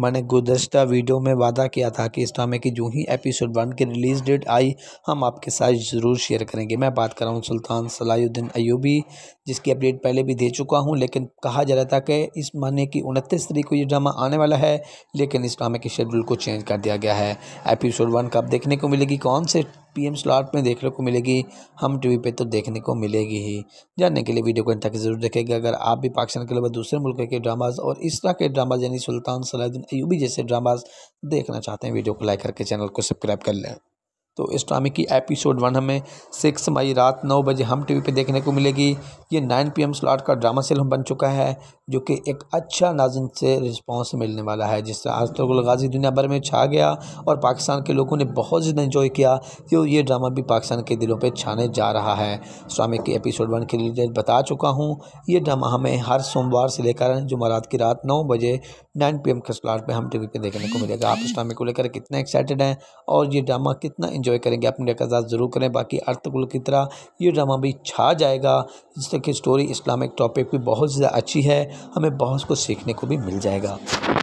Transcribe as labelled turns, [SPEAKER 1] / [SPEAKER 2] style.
[SPEAKER 1] मैंने गुजशत वीडियो में वादा किया था कि इस ड्रामे की जूँ ही एपिसोड वन की रिलीज़ डेट आई हम आपके साथ ज़रूर शेयर करेंगे मैं बात कर रहा हूँ सुल्तान सलाहुद्दीन अयूबी जिसकी अपडेट पहले भी दे चुका हूँ लेकिन कहा जा रहा था कि इस महीने की उनतीस तरीक को ये ड्रामा आने वाला है लेकिन इस ड्रामे के शेड्यूल को चेंज कर दिया गया है एपिसोड वन कब देखने को मिलेगी कौन से पीएम स्लॉट में देखने को मिलेगी हम टीवी पे तो देखने को मिलेगी ही जानने के लिए वीडियो को अंत तक जरूर देखेगा अगर आप भी पाकिस्तान के अलावा दूसरे मुल्क के ड्रामाज और इस तरह के ड्रामाज यानी सुल्तान सलाहुद्दीन अयूबी जैसे ड्रामाज देखना चाहते हैं वीडियो को लाइक करके चैनल को सब्सक्राइब कर लें तो इस ड्रामे की एपिसोड वन हमें सिक्स मई रात नौ बजे हम टीवी पे देखने को मिलेगी ये नाइन पीएम स्लॉट का ड्रामा सेल हम बन चुका है जो कि एक अच्छा नाजिन से रिस्पांस मिलने वाला है जिससे आज तक तो गाजी दुनिया भर में छा गया और पाकिस्तान के लोगों ने बहुत ज़्यादा इन्जॉय किया जो ये ड्रामा भी पाकिस्तान के दिलों पर छाने जा रहा है स्वामी के एपिसोड वन के लिए बता चुका हूँ ये ड्रामा हमें हर सोमवार से लेकर जुमारात की रात नौ बजे नाइन पी एम के स्लॉट पर हम टी पे देखने को मिलेगा आप इस ड्रामे को लेकर कितना एक्साइटेड हैं और ये ड्रामा कितना इन्जॉय करेंगे अपने कजा ज़रूर करें बाकी अर्तगुल की तरह ये ड्रामा भी छा जाएगा जिस तरह की स्टोरी इस्लामिक टॉपिक भी बहुत ज़्यादा अच्छी है हमें बहुत कुछ सीखने को भी मिल जाएगा